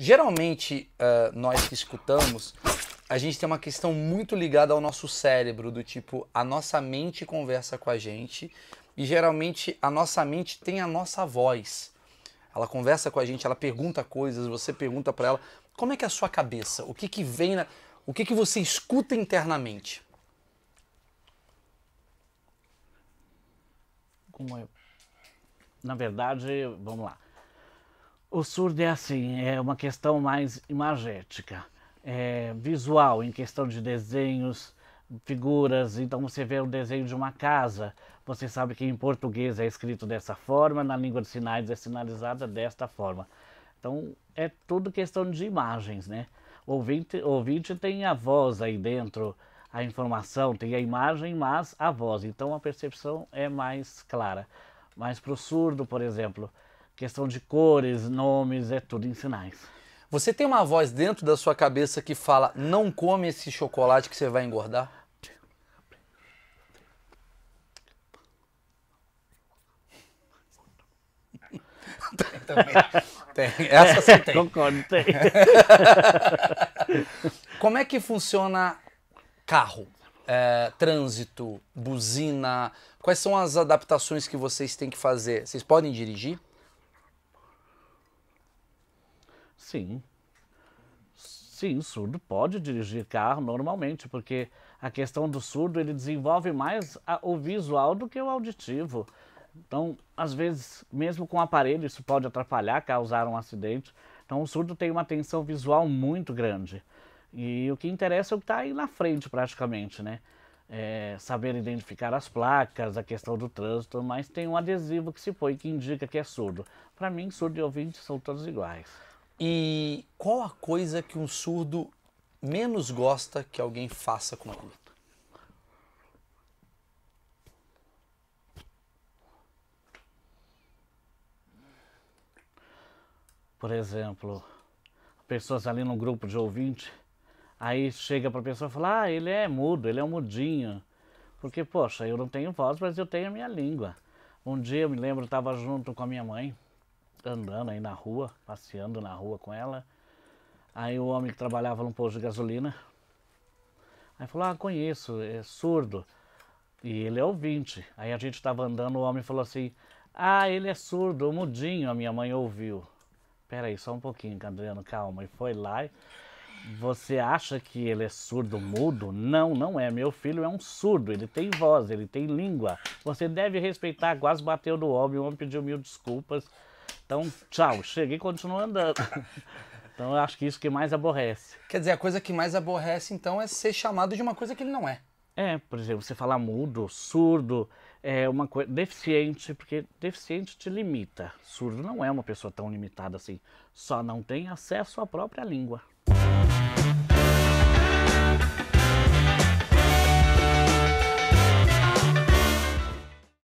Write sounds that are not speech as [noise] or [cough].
geralmente uh, nós que escutamos, a gente tem uma questão muito ligada ao nosso cérebro, do tipo, a nossa mente conversa com a gente e geralmente a nossa mente tem a nossa voz. Ela conversa com a gente, ela pergunta coisas, você pergunta para ela, como é que é a sua cabeça? O que que vem na... o que que você escuta internamente? Como eu... Na verdade, vamos lá. O surdo é assim, é uma questão mais imagética, é visual, em questão de desenhos, figuras. Então você vê o desenho de uma casa, você sabe que em português é escrito dessa forma, na língua de sinais é sinalizada desta forma. Então é tudo questão de imagens, né? O ouvinte, ouvinte tem a voz aí dentro, a informação, tem a imagem, mas a voz. Então a percepção é mais clara. Mas para o surdo, por exemplo, questão de cores, nomes, é tudo em sinais. Você tem uma voz dentro da sua cabeça que fala: não come esse chocolate que você vai engordar? Tem Tem. Essa sim tem. Concordo, tem. [laughs] Como é que funciona carro, é, trânsito, buzina? Quais são as adaptações que vocês têm que fazer? Vocês podem dirigir? Sim. Sim, surdo pode dirigir carro normalmente, porque a questão do surdo ele desenvolve mais a, o visual do que o auditivo. Então, às vezes, mesmo com o aparelho, isso pode atrapalhar, causar um acidente. Então, o surdo tem uma atenção visual muito grande. E o que interessa é o que está aí na frente, praticamente, né? É, saber identificar as placas, a questão do trânsito, mas tem um adesivo que se põe que indica que é surdo. Para mim, surdo e ouvinte são todos iguais. E qual a coisa que um surdo menos gosta que alguém faça com ele? Por exemplo, pessoas ali no grupo de ouvinte, aí chega para a pessoa e fala: Ah, ele é mudo, ele é um mudinho. Porque, poxa, eu não tenho voz, mas eu tenho a minha língua. Um dia eu me lembro, estava junto com a minha mãe, andando aí na rua, passeando na rua com ela. Aí o homem que trabalhava num posto de gasolina. Aí falou: Ah, conheço, é surdo. E ele é ouvinte. Aí a gente estava andando, o homem falou assim: Ah, ele é surdo, mudinho, a minha mãe ouviu. Pera aí, só um pouquinho, Adriano, calma. E foi lá. E... Você acha que ele é surdo mudo? Não, não é. Meu filho é um surdo. Ele tem voz, ele tem língua. Você deve respeitar. Quase bateu no homem. O homem pediu mil desculpas. Então, tchau, cheguei e continuo andando. [laughs] Então, eu acho que isso que mais aborrece. Quer dizer, a coisa que mais aborrece, então, é ser chamado de uma coisa que ele não é. É, por exemplo, você falar mudo, surdo, é uma coisa deficiente, porque deficiente te limita. Surdo não é uma pessoa tão limitada assim, só não tem acesso à própria língua.